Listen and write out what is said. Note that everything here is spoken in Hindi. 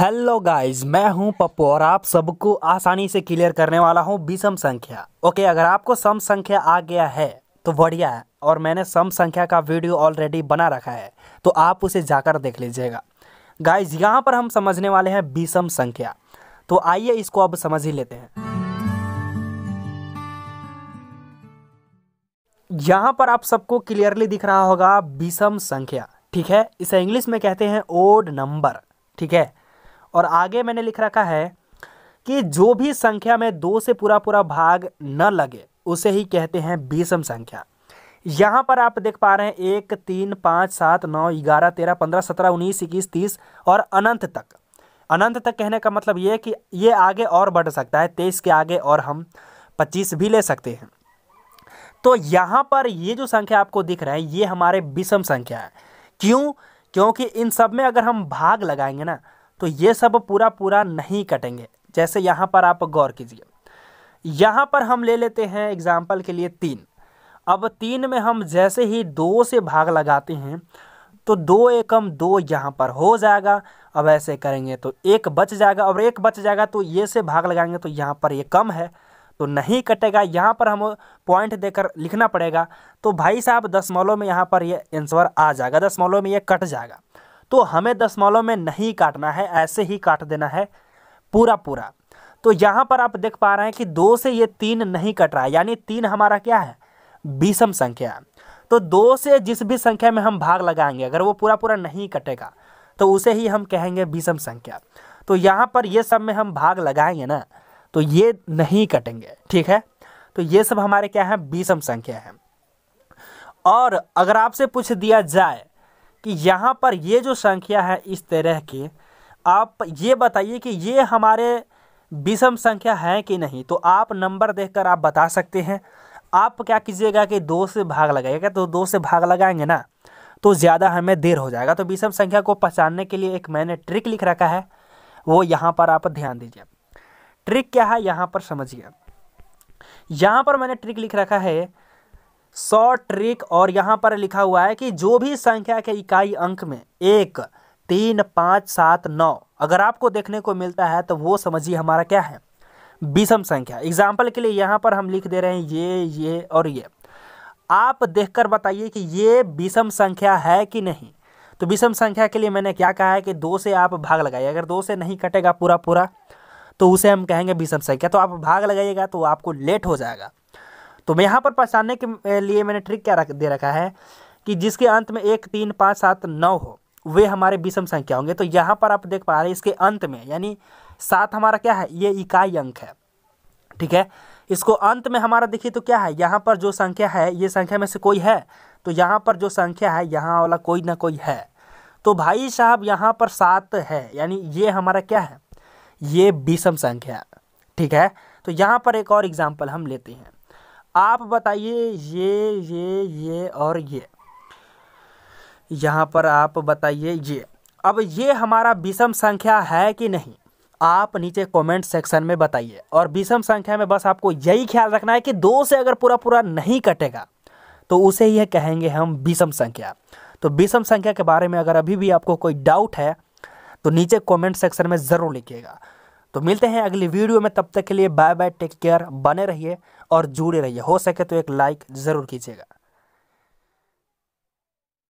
हेलो गाइस मैं हूं पप्पू और आप सबको आसानी से क्लियर करने वाला हूं विषम संख्या ओके अगर आपको सम संख्या आ गया है तो बढ़िया है और मैंने सम संख्या का वीडियो ऑलरेडी बना रखा है तो आप उसे जाकर देख लीजिएगा गाइस यहां पर हम समझने वाले हैं विषम संख्या तो आइए इसको अब समझ ही लेते हैं यहाँ पर आप सबको क्लियरली दिख रहा होगा विषम संख्या ठीक है इसे इंग्लिश में कहते हैं ओड नंबर ठीक है और आगे मैंने लिख रखा है कि जो भी संख्या में दो से पूरा पूरा भाग न लगे उसे ही कहते हैं विषम संख्या यहाँ पर आप देख पा रहे हैं एक तीन पाँच सात नौ ग्यारह तेरह पंद्रह सत्रह उन्नीस इक्कीस तीस और अनंत तक अनंत तक कहने का मतलब ये है कि ये आगे और बढ़ सकता है तेईस के आगे और हम पच्चीस भी ले सकते हैं तो यहाँ पर ये जो संख्या आपको दिख रहा है ये हमारे विषम संख्या है क्यों क्योंकि इन सब में अगर हम भाग लगाएंगे ना तो ये सब पूरा पूरा नहीं कटेंगे जैसे यहाँ पर आप गौर कीजिए यहाँ पर हम ले लेते हैं एग्जाम्पल के लिए तीन अब तीन में हम जैसे ही दो से भाग लगाते हैं तो दो एकम दो यहाँ पर हो जाएगा अब ऐसे करेंगे तो एक बच जाएगा और एक बच जाएगा तो ये से भाग लगाएंगे तो यहाँ पर ये कम है तो नहीं कटेगा यहाँ पर हम पॉइंट देकर लिखना पड़ेगा तो भाई साहब दस दसमलव में यहाँ पर ये आंसर आ जाएगा दस दसमलव में ये कट जाएगा तो हमें दशमलव में नहीं काटना है ऐसे ही काट देना है पूरा पूरा तो यहाँ पर आप देख पा रहे हैं कि दो से ये तीन नहीं कट रहा है यानी तीन हमारा क्या है विषम संख्या तो दो से जिस भी संख्या में हम भाग लगाएंगे अगर वो पूरा पूरा नहीं कटेगा तो उसे ही हम कहेंगे विषम संख्या तो यहाँ पर ये सब में हम भाग लगाएंगे ना तो ये नहीं कटेंगे ठीक है तो ये सब हमारे क्या है विषम संख्या है और अगर आपसे पूछ दिया जाए कि यहाँ पर ये जो संख्या है इस तरह की आप ये बताइए कि ये हमारे विषम संख्या है कि नहीं तो आप नंबर देखकर आप बता सकते हैं आप क्या कीजिएगा कि दो से भाग लगाइएगा तो दो से भाग लगाएंगे ना तो ज़्यादा हमें देर हो जाएगा तो विषम संख्या को पहचानने के लिए एक मैंने ट्रिक लिख रखा है वो यहाँ पर आप ध्यान दीजिए ट्रिक क्या है यहाँ पर समझिए यहाँ पर मैंने ट्रिक लिख रखा है सौ ट्रिक और यहाँ पर लिखा हुआ है कि जो भी संख्या के इकाई अंक में एक तीन पाँच सात नौ अगर आपको देखने को मिलता है तो वो समझिए हमारा क्या है विषम संख्या एग्जाम्पल के लिए यहाँ पर हम लिख दे रहे हैं ये ये और ये आप देखकर बताइए कि ये विषम संख्या है कि नहीं तो विषम संख्या के लिए मैंने क्या कहा है कि दो से आप भाग लगाइए अगर दो से नहीं कटेगा पूरा पूरा तो उसे हम कहेंगे विषम संख्या तो आप भाग लगाइएगा तो आपको लेट हो जाएगा तो मैं यहाँ पर पहचानने के लिए मैंने ट्रिक क्या रख दे रखा है कि जिसके अंत में एक तीन पाँच सात नौ हो वे हमारे विषम संख्या होंगे तो यहाँ पर आप देख पा रहे हैं इसके अंत में यानी सात हमारा क्या है ये इकाई अंक है ठीक है इसको अंत में हमारा देखिए तो क्या है यहाँ पर जो संख्या है ये संख्या में से कोई है तो यहाँ पर जो संख्या है यहाँ वाला कोई ना कोई है तो भाई साहब यहाँ पर सात है यानी ये हमारा क्या है ये विषम संख्या ठीक है तो यहाँ पर एक और एग्जाम्पल हम लेते हैं आप बताइए ये ये ये और ये यहाँ पर आप बताइए ये अब ये हमारा विषम संख्या है कि नहीं आप नीचे कमेंट सेक्शन में बताइए और विषम संख्या में बस आपको यही ख्याल रखना है कि दो से अगर पूरा पूरा नहीं कटेगा तो उसे यह कहेंगे हम विषम संख्या तो विषम संख्या के बारे में अगर अभी भी आपको कोई डाउट है तो नीचे कमेंट सेक्शन में ज़रूर लिखिएगा तो मिलते हैं अगली वीडियो में तब तक के लिए बाय बाय टेक केयर बने रहिए और जुड़े रहिए हो सके तो एक लाइक ज़रूर कीजिएगा